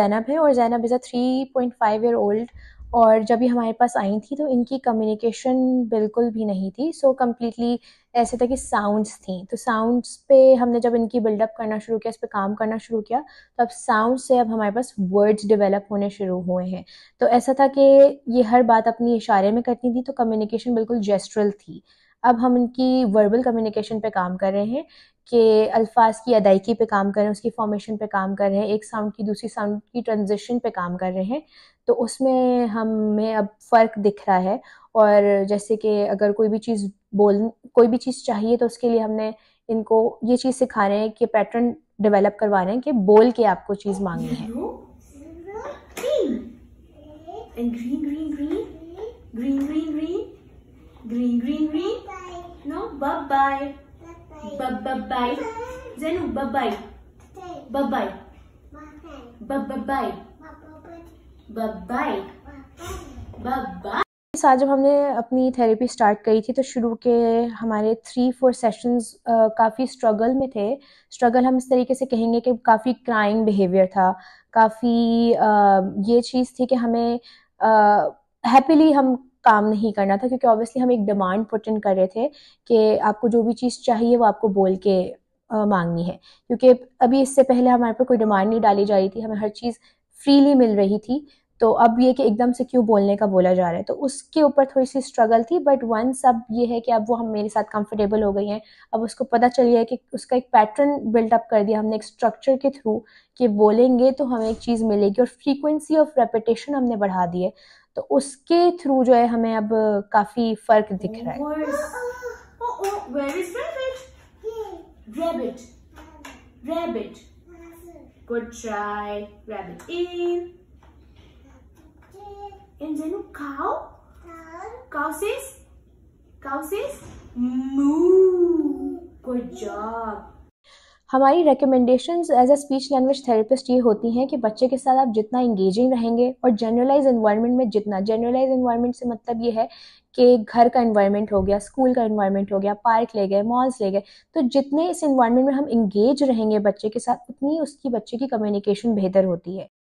जैनब है और Zainab is a three point five year old और जब भी हमारे पास आई थी तो इनकी कम्युनिकेशन बिल्कुल भी नहीं थी सो कम्प्लीटली ऐसे था कि साउंड्स थी तो साउंड्स पे हमने जब इनकी बिल्डअप करना शुरू किया इस पर काम करना शुरू किया तो अब साउंड से अब हमारे पास वर्ड्स डेवलप होने शुरू हुए हैं तो ऐसा था कि ये हर बात अपनी इशारे में करती थी तो कम्युनिकेशन बिल्कुल जेस्ट्रल थी अब हम इनकी वर्बल कम्युनिकेशन पे काम कर रहे हैं कि अल्फाज की अदायगी पे काम कर रहे हैं उसकी फॉर्मेशन पे काम कर रहे हैं एक साउंड की दूसरी साउंड की ट्रांजिशन पे काम कर रहे हैं तो उसमें हमें अब फ़र्क दिख रहा है और जैसे कि अगर कोई भी चीज़ बोल कोई भी चीज़ चाहिए तो उसके लिए हमने इनको ये चीज़ सिखा रहे हैं कि पैटर्न डेवलप करवा रहे हैं कि बोल के आपको चीज़ मांगनी है green green green green green green green green green आज जब हमने अपनी थेरेपी स्टार्ट करी थी तो शुरू के हमारे थ्री फोर सेशंस काफ़ी स्ट्रगल में थे स्ट्रगल हम इस तरीके से कहेंगे कि काफ़ी क्राइंग बिहेवियर था काफ़ी ये चीज़ थी कि हमें हैप्पीली हम काम नहीं करना था क्योंकि ऑब्वियसली हम एक डिमांड पुट इन कर रहे थे कि आपको जो भी चीज़ चाहिए वो आपको बोल के आ, मांगनी है क्योंकि अभी इससे पहले हमारे पर कोई डिमांड नहीं डाली जा रही थी हमें हर चीज़ फ्रीली मिल रही थी तो अब ये कि एकदम से क्यों बोलने का बोला जा रहा है तो उसके ऊपर थोड़ी सी स्ट्रगल थी बट वंस अब ये है कि अब वो हम मेरे साथ कंफर्टेबल हो गई हैं अब उसको पता चल गया है कि उसका एक पैटर्न बिल्डअप कर दिया हमने एक स्ट्रक्चर के थ्रू कि बोलेंगे तो हमें एक चीज़ मिलेगी और फ्रीक्वेंसी ऑफ रेपिटेशन हमने बढ़ा दी है तो उसके थ्रू जो है हमें अब काफ़ी फ़र्क दिख रहा है oh, oh, oh, Rabbit. Rabbit. Good try. Rabbit in. and then cow? Cow. Cow says? Cow says? Moo. Good job. हमारी recommendations as a speech language therapist ये होती हैं कि बच्चे के साथ आप जितना इंगेजिंग रहेंगे और जनरलाइज इन्वायरमेंट में जितना जनरलाइज इन्वायरमेंट से मतलब ये है कि घर का इन्वायरमेंट हो गया स्कूल का इन्वायरमेंट हो गया पार्क ले गए मॉल्स ले गए तो जितने इस इन्वायरमेंट में हम इंगेज रहेंगे बच्चे के साथ उतनी उसकी बच्चे की कम्युनिकेशन बेहतर होती है